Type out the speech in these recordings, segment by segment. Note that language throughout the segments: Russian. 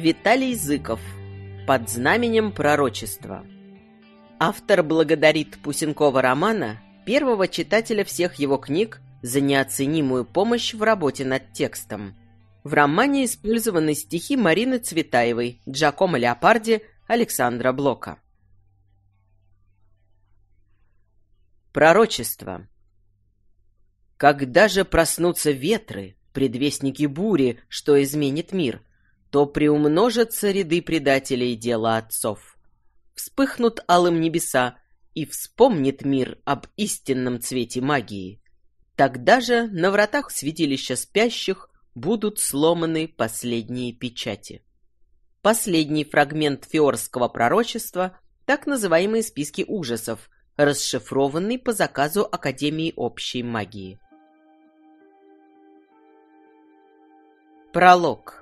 Виталий Зыков. Под знаменем пророчества. Автор благодарит Пусенкова романа, первого читателя всех его книг, за неоценимую помощь в работе над текстом. В романе использованы стихи Марины Цветаевой, Джакома Леопарди, Александра Блока. Пророчество. Когда же проснутся ветры, предвестники бури, что изменит мир – то приумножатся ряды предателей дела отцов. Вспыхнут алым небеса, и вспомнит мир об истинном цвете магии. Тогда же на вратах святилища спящих будут сломаны последние печати. Последний фрагмент фиорского пророчества – так называемые списки ужасов, расшифрованный по заказу Академии общей магии. Пролог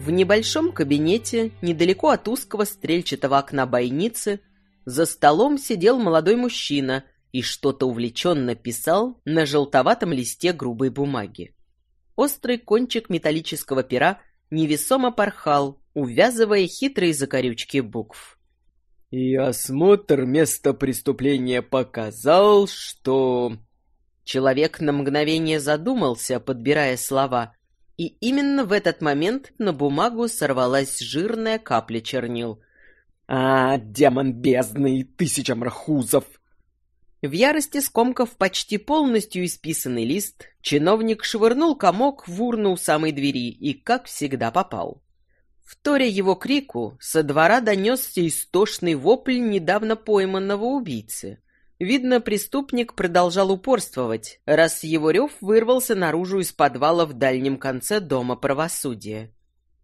В небольшом кабинете, недалеко от узкого стрельчатого окна бойницы, за столом сидел молодой мужчина и что-то увлеченно писал на желтоватом листе грубой бумаги. Острый кончик металлического пера невесомо порхал, увязывая хитрые закорючки букв. «И осмотр места преступления показал, что...» Человек на мгновение задумался, подбирая слова, и именно в этот момент на бумагу сорвалась жирная капля чернил. «А, демон бездны и тысяча мрахузов!» В ярости скомков почти полностью исписанный лист, чиновник швырнул комок в урну у самой двери и, как всегда, попал. Вторя его крику, со двора донесся истошный вопль недавно пойманного убийцы — Видно, преступник продолжал упорствовать, раз его рев вырвался наружу из подвала в дальнем конце Дома правосудия.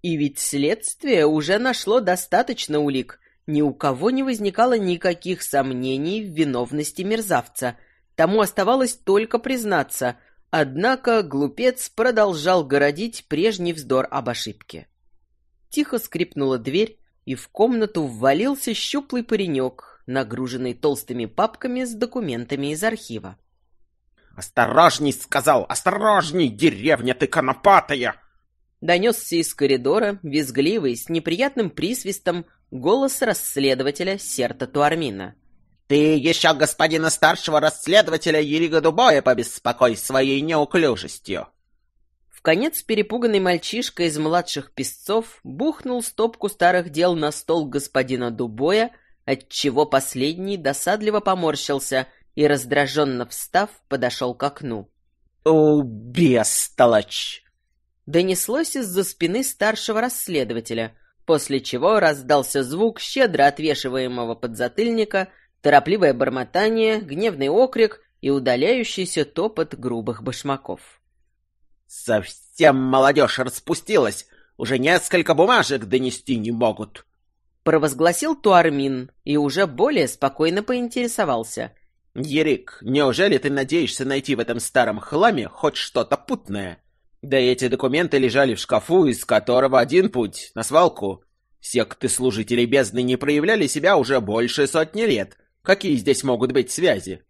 И ведь следствие уже нашло достаточно улик. Ни у кого не возникало никаких сомнений в виновности мерзавца. Тому оставалось только признаться. Однако глупец продолжал городить прежний вздор об ошибке. Тихо скрипнула дверь, и в комнату ввалился щуплый паренек, нагруженный толстыми папками с документами из архива. «Осторожней!» — сказал! «Осторожней, деревня ты конопатая!» Донесся из коридора, визгливый, с неприятным присвистом, голос расследователя Серта Туармина. «Ты еще господина старшего расследователя Ерига Дубоя побеспокой своей неуклюжестью!» В конец перепуганный мальчишка из младших песцов бухнул стопку старых дел на стол господина Дубоя, отчего последний досадливо поморщился и, раздраженно встав, подошел к окну. «О, бестолочь!» Донеслось из-за спины старшего расследователя, после чего раздался звук щедро отвешиваемого подзатыльника, торопливое бормотание, гневный окрик и удаляющийся топот грубых башмаков. «Совсем молодежь распустилась! Уже несколько бумажек донести не могут!» провозгласил Туармин и уже более спокойно поинтересовался. «Ерик, неужели ты надеешься найти в этом старом хламе хоть что-то путное? Да эти документы лежали в шкафу, из которого один путь — на свалку. Секты служителей бездны не проявляли себя уже больше сотни лет. Какие здесь могут быть связи?»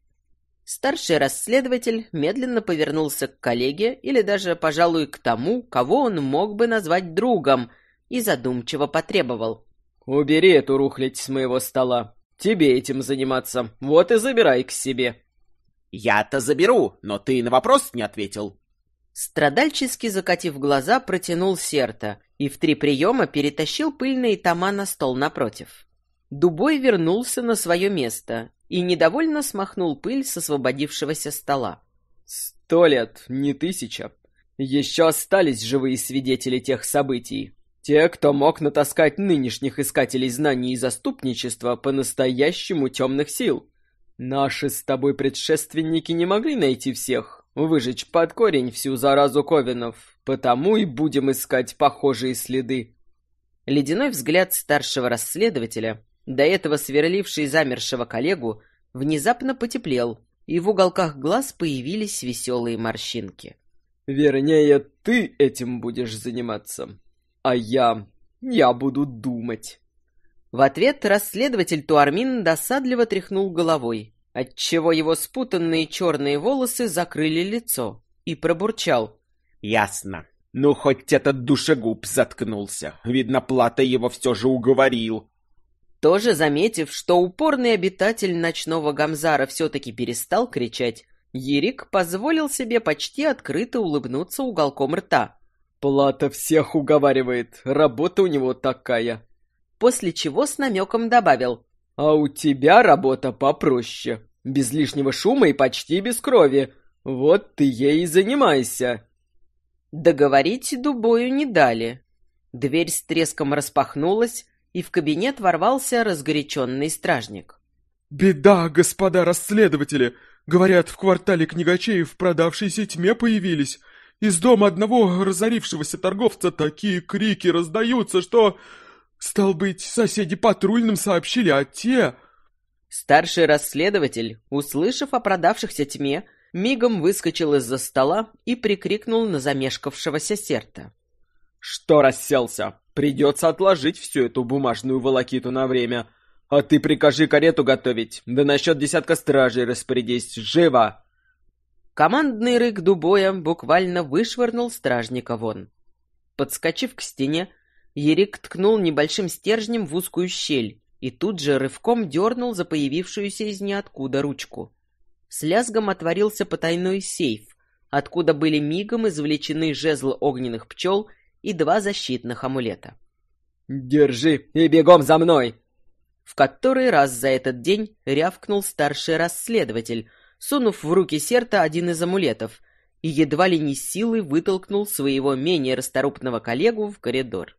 Старший расследователь медленно повернулся к коллеге или даже, пожалуй, к тому, кого он мог бы назвать другом, и задумчиво потребовал — «Убери эту рухлядь с моего стола. Тебе этим заниматься. Вот и забирай к себе». «Я-то заберу, но ты на вопрос не ответил». Страдальчески закатив глаза, протянул Серта и в три приема перетащил пыльные тома на стол напротив. Дубой вернулся на свое место и недовольно смахнул пыль с освободившегося стола. «Сто лет, не тысяча. Еще остались живые свидетели тех событий. Те, кто мог натаскать нынешних искателей знаний и заступничества по-настоящему темных сил. Наши с тобой предшественники не могли найти всех, выжечь под корень всю заразу Ковинов, потому и будем искать похожие следы. Ледяной взгляд старшего расследователя, до этого сверливший замершего коллегу, внезапно потеплел, и в уголках глаз появились веселые морщинки. «Вернее, ты этим будешь заниматься», а я... я буду думать». В ответ расследователь Туармин досадливо тряхнул головой, отчего его спутанные черные волосы закрыли лицо, и пробурчал. «Ясно. Ну, хоть этот душегуб заткнулся. Видно, плата его все же уговорил». Тоже заметив, что упорный обитатель ночного Гамзара все-таки перестал кричать, Ерик позволил себе почти открыто улыбнуться уголком рта. Плата всех уговаривает, работа у него такая. После чего с намеком добавил. А у тебя работа попроще, без лишнего шума и почти без крови. Вот ты ей и занимайся. Договорить Дубою не дали. Дверь с треском распахнулась, и в кабинет ворвался разгоряченный стражник. «Беда, господа расследователи! Говорят, в квартале книгачей в продавшейся тьме появились. Из дома одного разорившегося торговца такие крики раздаются, что... Стал быть, соседи патрульным сообщили, а те... Старший расследователь, услышав о продавшихся тьме, мигом выскочил из-за стола и прикрикнул на замешкавшегося серта. «Что расселся? Придется отложить всю эту бумажную волокиту на время. А ты прикажи карету готовить, да насчет десятка стражей распорядись, живо!» Командный рык Дубоя буквально вышвырнул стражника вон. Подскочив к стене, Ерик ткнул небольшим стержнем в узкую щель и тут же рывком дернул за появившуюся из ниоткуда ручку. С лязгом отворился потайной сейф, откуда были мигом извлечены жезл огненных пчел и два защитных амулета. «Держи и бегом за мной!» В который раз за этот день рявкнул старший расследователь — сунув в руки Серта один из амулетов и едва ли не силой вытолкнул своего менее расторопного коллегу в коридор.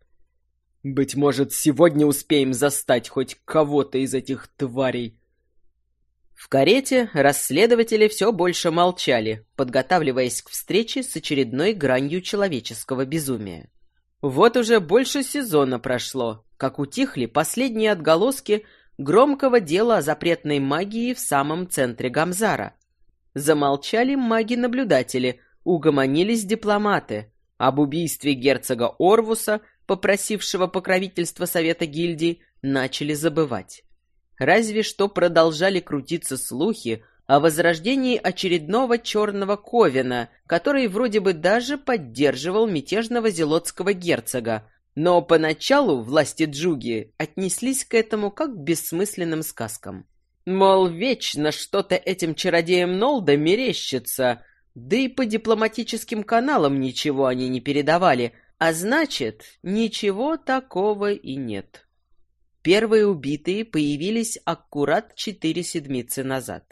«Быть может, сегодня успеем застать хоть кого-то из этих тварей», в карете расследователи все больше молчали, подготавливаясь к встрече с очередной гранью человеческого безумия. Вот уже больше сезона прошло, как утихли последние отголоски громкого дела о запретной магии в самом центре Гамзара. Замолчали маги-наблюдатели, угомонились дипломаты. Об убийстве герцога Орвуса, попросившего покровительства Совета гильдии, начали забывать. Разве что продолжали крутиться слухи о возрождении очередного черного ковена, который вроде бы даже поддерживал мятежного зелотского герцога, но поначалу власти Джуги отнеслись к этому как к бессмысленным сказкам. Мол, вечно что-то этим чародеям Нолда мерещится, да и по дипломатическим каналам ничего они не передавали, а значит, ничего такого и нет. Первые убитые появились аккурат четыре седмицы назад.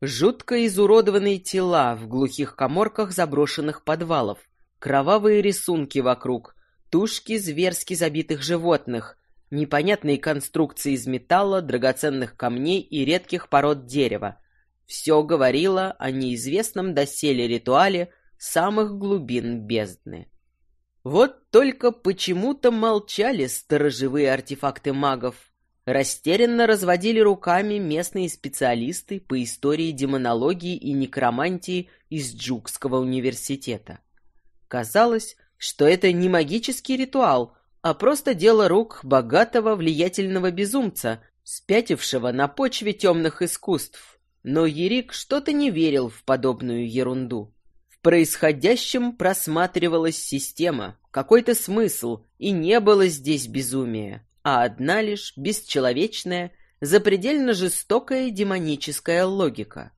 Жутко изуродованные тела в глухих коморках заброшенных подвалов, кровавые рисунки вокруг — Тушки зверски забитых животных, непонятные конструкции из металла, драгоценных камней и редких пород дерева. Все говорило о неизвестном доселе ритуале самых глубин бездны. Вот только почему-то молчали сторожевые артефакты магов. Растерянно разводили руками местные специалисты по истории демонологии и некромантии из Джукского университета. Казалось, что это не магический ритуал, а просто дело рук богатого влиятельного безумца, спятившего на почве темных искусств. Но Ерик что-то не верил в подобную ерунду. В происходящем просматривалась система, какой-то смысл, и не было здесь безумия, а одна лишь бесчеловечная, запредельно жестокая демоническая логика.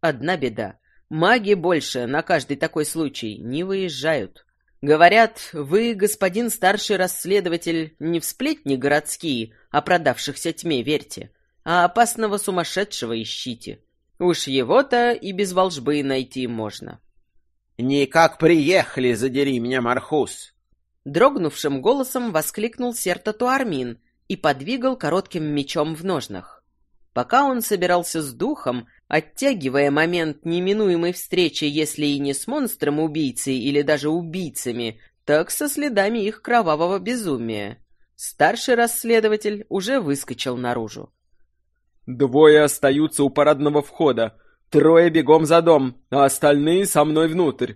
Одна беда — маги больше на каждый такой случай не выезжают. Говорят, вы, господин старший расследователь, не в сплетни городские, а продавшихся тьме верьте, а опасного сумасшедшего ищите. Уж его-то и без волжбы найти можно. «Никак приехали, задери меня, Мархус!» Дрогнувшим голосом воскликнул Сертатуармин и подвигал коротким мечом в ножнах. Пока он собирался с духом, оттягивая момент неминуемой встречи, если и не с монстром-убийцей или даже убийцами, так со следами их кровавого безумия. Старший расследователь уже выскочил наружу. «Двое остаются у парадного входа, трое бегом за дом, а остальные со мной внутрь.